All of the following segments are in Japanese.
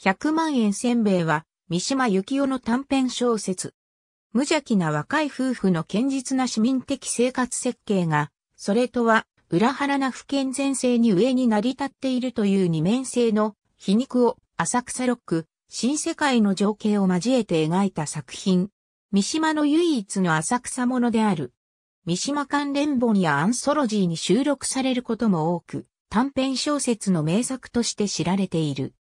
100万円せんべいは、三島幸紀夫の短編小説。無邪気な若い夫婦の堅実な市民的生活設計が、それとは、裏腹な不健全性に上に成り立っているという二面性の皮肉を浅草ロック、新世界の情景を交えて描いた作品。三島の唯一の浅草ものである。三島関連本やアンソロジーに収録されることも多く、短編小説の名作として知られている。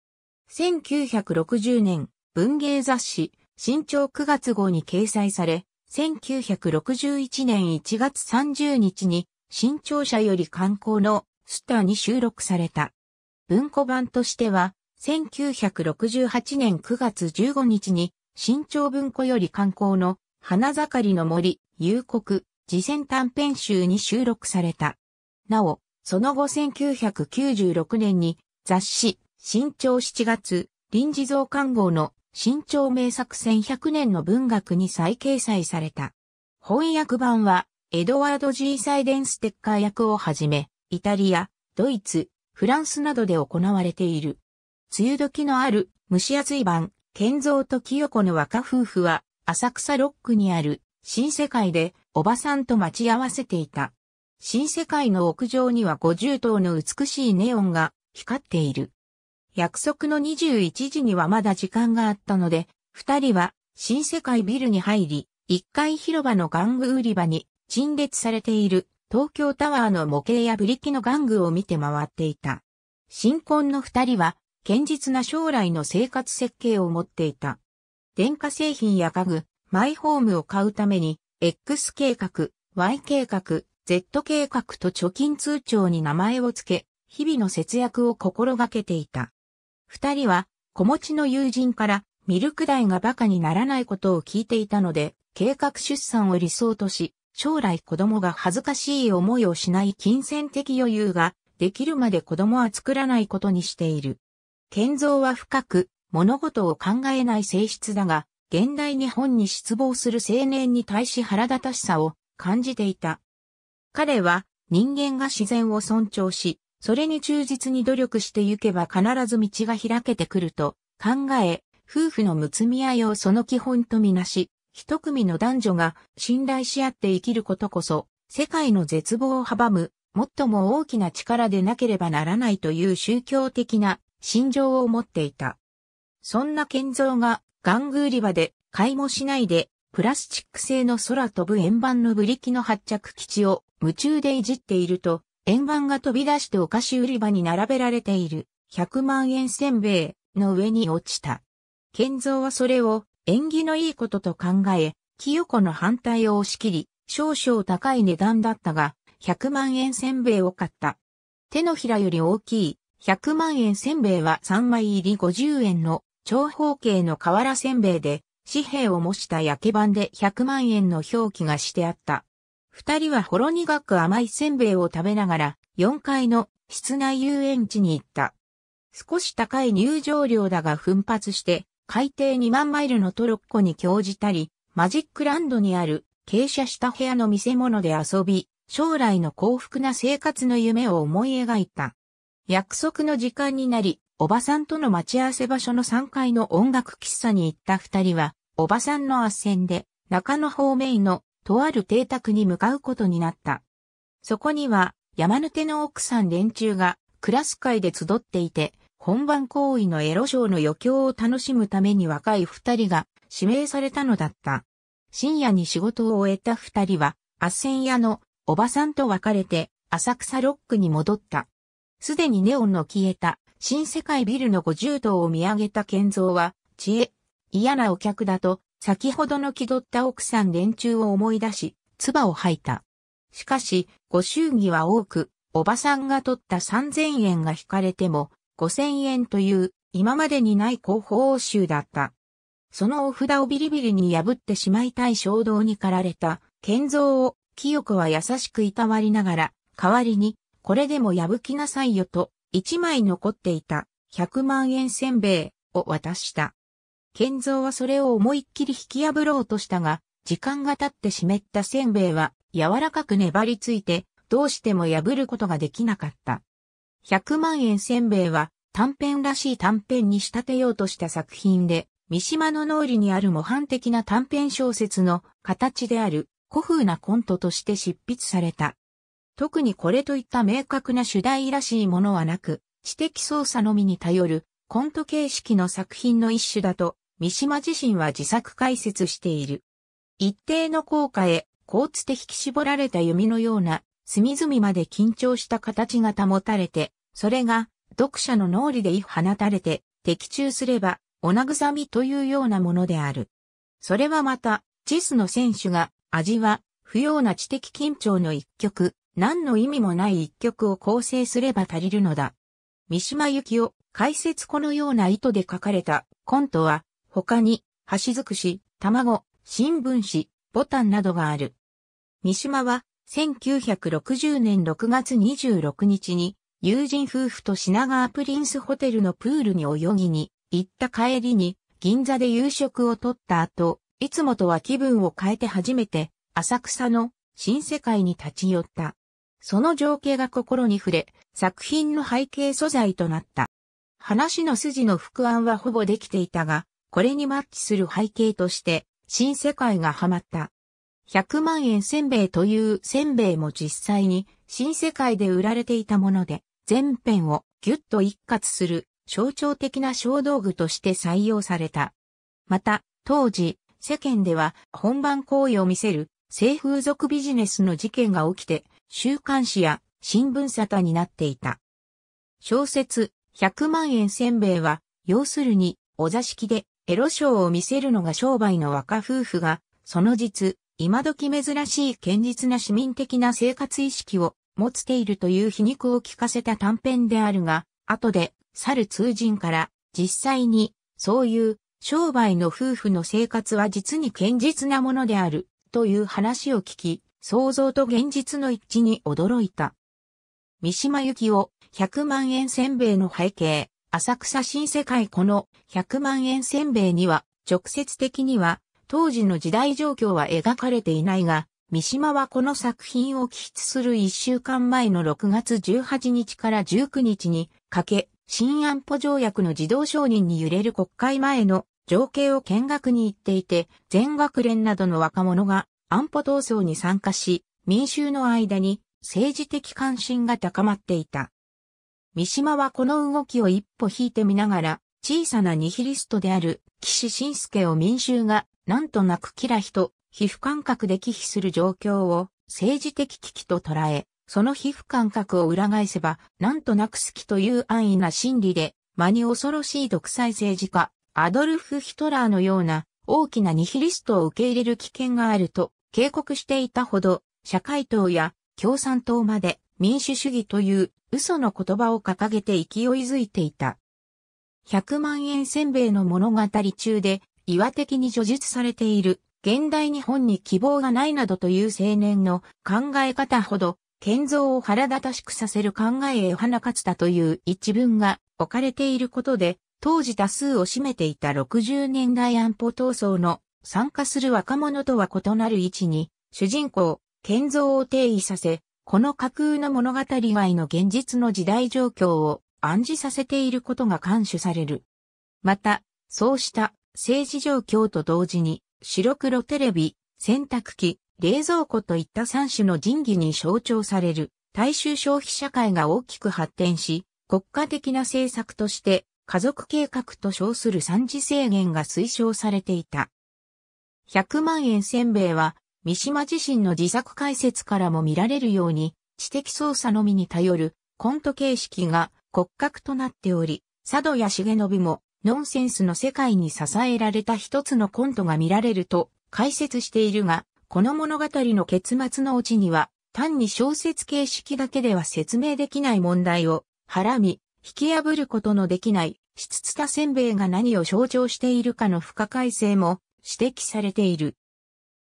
1960年、文芸雑誌、新潮9月号に掲載され、1961年1月30日に、新潮社より刊行のスターに収録された。文庫版としては、1968年9月15日に、新潮文庫より刊行の花盛りの森、夕刻、次戦短編集に収録された。なお、その後1996年に雑誌、新潮7月、臨時増刊号の新潮名作1100年の文学に再掲載された。翻訳版は、エドワード・ G・ サイデンステッカー役をはじめ、イタリア、ドイツ、フランスなどで行われている。梅雨時のある蒸し暑い版、健造と清子の若夫婦は、浅草ロックにある新世界でおばさんと待ち合わせていた。新世界の屋上には50頭の美しいネオンが光っている。約束の21時にはまだ時間があったので、二人は新世界ビルに入り、1階広場の玩具売り場に陳列されている東京タワーの模型やブリキの玩具を見て回っていた。新婚の二人は堅実な将来の生活設計を持っていた。電化製品や家具、マイホームを買うために、X 計画、Y 計画、Z 計画と貯金通帳に名前を付け、日々の節約を心がけていた。二人は、子持ちの友人から、ミルク代が馬鹿にならないことを聞いていたので、計画出産を理想とし、将来子供が恥ずかしい思いをしない金銭的余裕ができるまで子供は作らないことにしている。建造は深く物事を考えない性質だが、現代日本に失望する青年に対し腹立たしさを感じていた。彼は人間が自然を尊重し、それに忠実に努力してゆけば必ず道が開けてくると考え、夫婦のむつみ合いをその基本とみなし、一組の男女が信頼し合って生きることこそ、世界の絶望を阻む、最も大きな力でなければならないという宗教的な心情を持っていた。そんな建造が、ガング売り場で、買いもしないで、プラスチック製の空飛ぶ円盤のブリキの発着基地を夢中でいじっていると、円盤が飛び出してお菓子売り場に並べられている100万円せんべいの上に落ちた。賢三はそれを縁起のいいことと考え、清子の反対を押し切り、少々高い値段だったが、100万円せんべいを買った。手のひらより大きい100万円せんべいは3枚入り50円の長方形の瓦せんべいで、紙幣を模した焼け版で100万円の表記がしてあった。二人はほろ苦く甘いせんべいを食べながら、四階の室内遊園地に行った。少し高い入場料だが奮発して、海底2万マイルのトロッコに興じたり、マジックランドにある傾斜した部屋の見せ物で遊び、将来の幸福な生活の夢を思い描いた。約束の時間になり、おばさんとの待ち合わせ場所の3階の音楽喫茶に行った二人は、おばさんの斡旋で、中野方面のとある邸宅に向かうことになった。そこには、山手の奥さん連中が、クラス会で集っていて、本番行為のエロショーの余興を楽しむために若い二人が指名されたのだった。深夜に仕事を終えた二人は、斡旋屋のおばさんと別れて、浅草ロックに戻った。すでにネオンの消えた、新世界ビルの50棟を見上げた建造は、知恵、嫌なお客だと先ほどの気取った奥さん連中を思い出し、唾を吐いた。しかし、ご祝儀は多く、おばさんが取った3000円が引かれても、5000円という、今までにない広報集だった。そのお札をビリビリに破ってしまいたい衝動に駆られた、建造を、清子は優しくいたわりながら、代わりに、これでも破きなさいよと、一枚残っていた、100万円せんべいを渡した。建造はそれを思いっきり引き破ろうとしたが、時間が経って湿ったせんべいは柔らかく粘りついて、どうしても破ることができなかった。100万円せんべいは短編らしい短編に仕立てようとした作品で、三島の脳裏にある模範的な短編小説の形である古風なコントとして執筆された。特にこれといった明確な主題らしいものはなく、知的操作のみに頼るコント形式の作品の一種だと三島自身は自作解説している。一定の効果へ、こうつ引き絞られた弓のような、隅々まで緊張した形が保たれて、それが、読者の脳裏で放たれて、的中すれば、お慰みというようなものである。それはまた、チスの選手が、味は、不要な知的緊張の一曲、何の意味もない一曲を構成すれば足りるのだ。三島由紀夫、解説このような意図で書かれたコントは、他に、箸尽くし、卵、新聞紙、ボタンなどがある。三島は、1960年6月26日に、友人夫婦と品川プリンスホテルのプールに泳ぎに、行った帰りに、銀座で夕食をとった後、いつもとは気分を変えて初めて、浅草の新世界に立ち寄った。その情景が心に触れ、作品の背景素材となった。話の筋の副案はほぼできていたが、これにマッチする背景として、新世界がハマった。100万円せんべいというせんべいも実際に新世界で売られていたもので、全編をギュッと一括する象徴的な小道具として採用された。また、当時、世間では本番行為を見せる性風俗ビジネスの事件が起きて、週刊誌や新聞沙汰になっていた。小説、100万円せんべいは、要するに、お座敷でエロショーを見せるのが商売の若夫婦が、その実、今時珍しい堅実な市民的な生活意識を持っているという皮肉を聞かせた短編であるが、後で、猿通人から、実際に、そういう、商売の夫婦の生活は実に堅実なものである、という話を聞き、想像と現実の一致に驚いた。三島由紀夫、百万円せんべいの背景。浅草新世界この100万円せんべいには、直接的には、当時の時代状況は描かれていないが、三島はこの作品を起筆する1週間前の6月18日から19日にかけ、新安保条約の児童承認に揺れる国会前の情景を見学に行っていて、全学連などの若者が安保闘争に参加し、民衆の間に政治的関心が高まっていた。三島はこの動きを一歩引いてみながら、小さなニヒリストである岸信介を民衆がなんとなくキラヒと皮膚感覚で忌避する状況を政治的危機と捉え、その皮膚感覚を裏返せばなんとなく好きという安易な心理で、間に恐ろしい独裁政治家、アドルフ・ヒトラーのような大きなニヒリストを受け入れる危険があると警告していたほど、社会党や共産党まで民主主義という嘘の言葉を掲げて勢いづいていた。100万円せんべいの物語中で、岩的に叙述されている、現代日本に希望がないなどという青年の考え方ほど、建造を腹立たしくさせる考えへ花勝田という一文が置かれていることで、当時多数を占めていた60年代安保闘争の参加する若者とは異なる位置に、主人公、建造を定位させ、この架空の物語外の現実の時代状況を暗示させていることが監視される。また、そうした政治状況と同時に、白黒テレビ、洗濯機、冷蔵庫といった三種の人器に象徴される大衆消費社会が大きく発展し、国家的な政策として家族計画と称する三次制限が推奨されていた。100万円せんべいは三島自身の自作解説からも見られるように、知的操作のみに頼るコント形式が骨格となっており、佐渡や重信もノンセンスの世界に支えられた一つのコントが見られると解説しているが、この物語の結末のうちには、単に小説形式だけでは説明できない問題を、はらみ、引き破ることのできない、しつつたせんべいが何を象徴しているかの不可解性も指摘されている。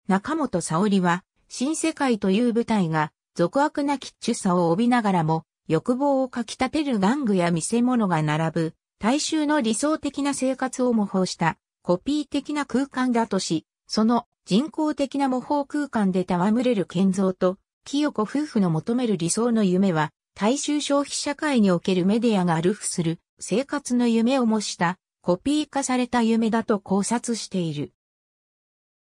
中本沙織は、新世界という舞台が、俗悪なキッチュさを帯びながらも、欲望をかき立てる玩具や見せ物が並ぶ、大衆の理想的な生活を模倣した、コピー的な空間だとし、その人工的な模倣空間で戯れる建造と、清子夫婦の求める理想の夢は、大衆消費社会におけるメディアがルフする生活の夢を模したコピー化された夢だと考察している。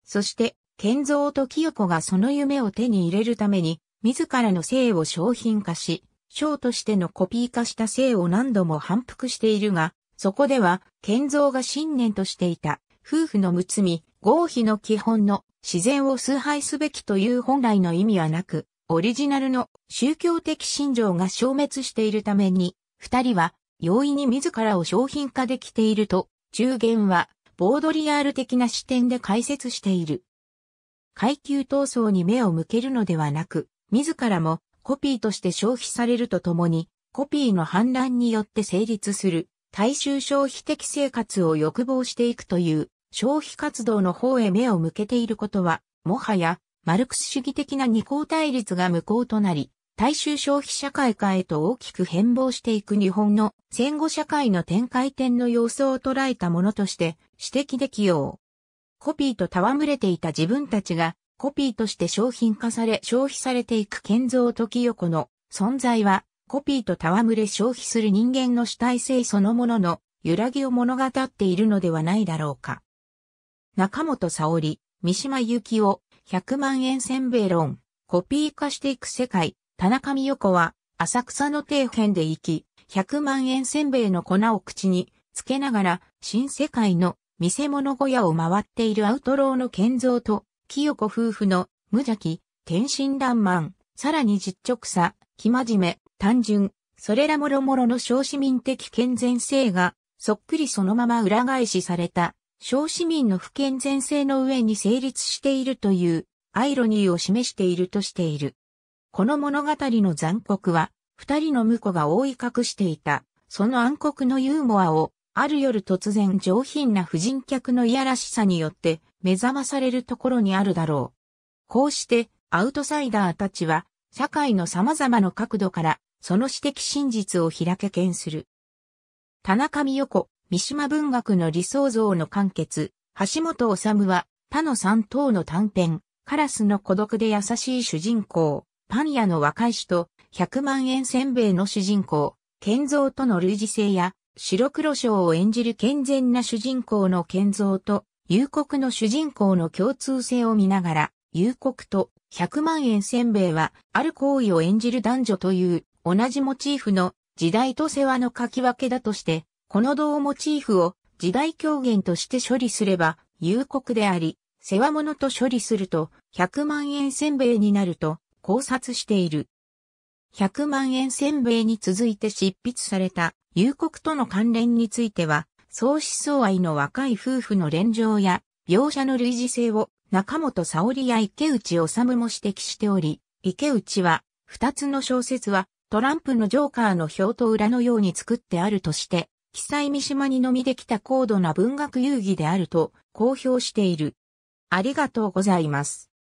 そして健造と清子がその夢を手に入れるために、自らの性を商品化し、章としてのコピー化した性を何度も反復しているが、そこでは、健造が信念としていた、夫婦のむつみ、合否の基本の自然を崇拝すべきという本来の意味はなく、オリジナルの宗教的信条が消滅しているために、二人は容易に自らを商品化できていると、中元はボードリアール的な視点で解説している。階級闘争に目を向けるのではなく、自らもコピーとして消費されるとともに、コピーの反乱によって成立する大衆消費的生活を欲望していくという消費活動の方へ目を向けていることは、もはやマルクス主義的な二項対立が無効となり、大衆消費社会化へと大きく変貌していく日本の戦後社会の展開点の様子を捉えたものとして指摘できよう。コピーと戯れていた自分たちが、コピーとして商品化され消費されていく建造時横の存在は、コピーと戯れ消費する人間の主体性そのものの揺らぎを物語っているのではないだろうか。中本沙織、三島由紀夫、100万円せんべい論、コピー化していく世界、田中美代子は、浅草の底辺で行き、100万円せんべいの粉を口につけながら、新世界の見せ物小屋を回っているアウトローの建造と、清子夫婦の無邪気、天真爛漫、さらに実直さ、気真面目、単純、それらもろもろの小市民的健全性が、そっくりそのまま裏返しされた、小市民の不健全性の上に成立しているという、アイロニーを示しているとしている。この物語の残酷は、二人の婿が覆い隠していた、その暗黒のユーモアをある夜突然上品な婦人客のいやらしさによって目覚まされるところにあるだろう。こうしてアウトサイダーたちは社会の様々な角度からその私的真実を開け見する。田中美代子、三島文学の理想像の完結、橋本治は他の三等の短編、カラスの孤独で優しい主人公、パン屋の若い人、100万円せんべいの主人公、建造との類似性や、白黒章を演じる健全な主人公の建造と、夕刻の主人公の共通性を見ながら、夕刻と100万円せんべいは、ある行為を演じる男女という、同じモチーフの時代と世話の書き分けだとして、この同モチーフを時代狂言として処理すれば、夕刻であり、世話物と処理すると、100万円せんべいになると考察している。100万円せんべいに続いて執筆された夕刻との関連については、相思相愛の若い夫婦の連情や、描写の類似性を中本沙織や池内治も指摘しており、池内は、二つの小説は、トランプのジョーカーの表と裏のように作ってあるとして、記載三島にのみできた高度な文学遊戯であると公表している。ありがとうございます。